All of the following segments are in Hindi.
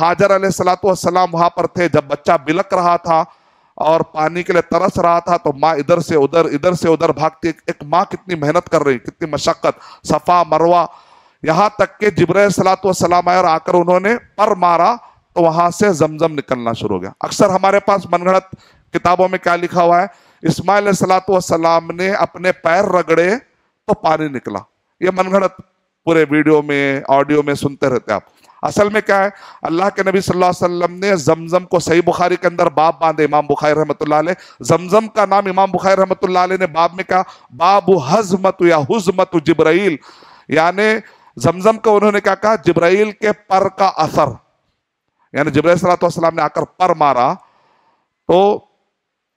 हाजर सलाम वहां पर थे जब बच्चा बिलक रहा था और पानी के लिए तरस रहा था तो माँ इधर से उधर इधर से उधर भागती एक माँ कितनी मेहनत कर रही कितनी मशक्कत सफा मरवा यहाँ तक के जिब्र सलाम आए और आकर उन्होंने पर मारा तो वहां से जमजम निकलना शुरू हो गया अक्सर हमारे पास मनगढ़ किताबों में क्या लिखा हुआ है इसमाइल सलातम ने अपने पैर रगड़े तो पानी निकला ये मनगढ़ पूरे वीडियो में ऑडियो में सुनते रहते आप असल में क्या है अल्लाह के नबी सल्लल्लाहु अलैहि वसल्लम ने जमजम को सही बुखारी के अंदर बाप बांधे इमाम बुखारी रहमत जमजम का नाम इमाम बुखारी रहमत ने बाप में कहा बाब हजमत या हजमत जबराइल यानी जमजम को उन्होंने क्या कहा जिब्राइल के पर का असर यानी जबराइल सलाम ने आकर पर मारा तो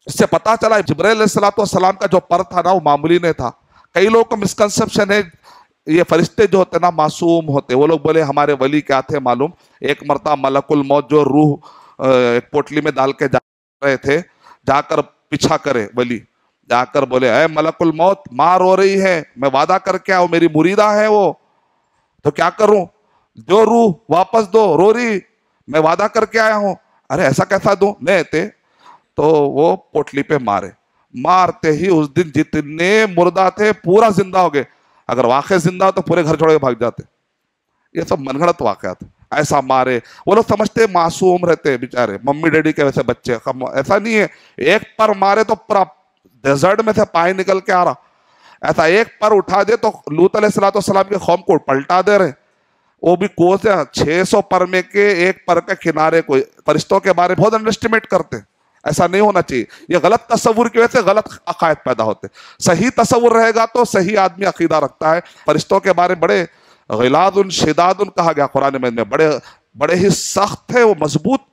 इससे पता चला जिब्राइल सलाम का जो पर था ना वो मामूली नहीं था कई लोगों को मिसकनसेप्शन है ये फरिश्ते जो होते ना मासूम होते वो लोग बोले हमारे वली क्या थे मालूम एक मरता मलकुल मौत जो रूह एक पोटली में डाल के जा रहे थे जाकर पीछा करे वली जाकर बोले अरे मलकुल मौत माँ रो रही है मैं वादा करके आओ मेरी मुरीदा है वो तो क्या करूं जो रूह वापस दो रो रही मैं वादा करके आया हूं अरे ऐसा कैसा दू नहीं थे तो वो पोटली पे मारे मारते ही उस दिन जितने मुर्दा थे पूरा जिंदा हो गए अगर वाक्य जिंदा तो पूरे घर छोड़ के भाग जाते ये सब मनगढ़ंत वाक़ात ऐसा मारे वो लोग समझते मासूम रहते बेचारे मम्मी डैडी के वैसे बच्चे ऐसा नहीं है एक पर मारे तो पूरा डेजर्ट में से पाए निकल के आ रहा ऐसा एक पर उठा दे तो लूत सलाम के खौम को पलटा दे रहे वो भी कोस छः सौ पर में के एक पर के किनारे को फरिश्तों के बारे में बहुत अंडरस्टिमेट करते हैं ऐसा नहीं होना चाहिए ये गलत तस्वुर की वजह से गलत अकायद पैदा होते सही तस्वुर रहेगा तो सही आदमी अकीदा रखता है फरिश्तों के बारे में बड़े शिदाद उन कहा गया कुरान में बड़े बड़े ही सख्त है वो मजबूत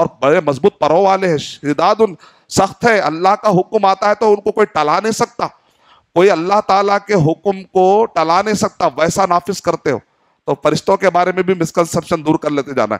और बड़े मजबूत परो वाले हैं शिदादुल सख्त है अल्लाह का हुक्म आता है तो उनको कोई टला नहीं सकता कोई अल्लाह ताला के हुक्म को टला नहीं सकता वैसा नाफिज करते हो तो फरिश्तों के बारे में भी मिसकनसेप्शन दूर कर लेते जाना है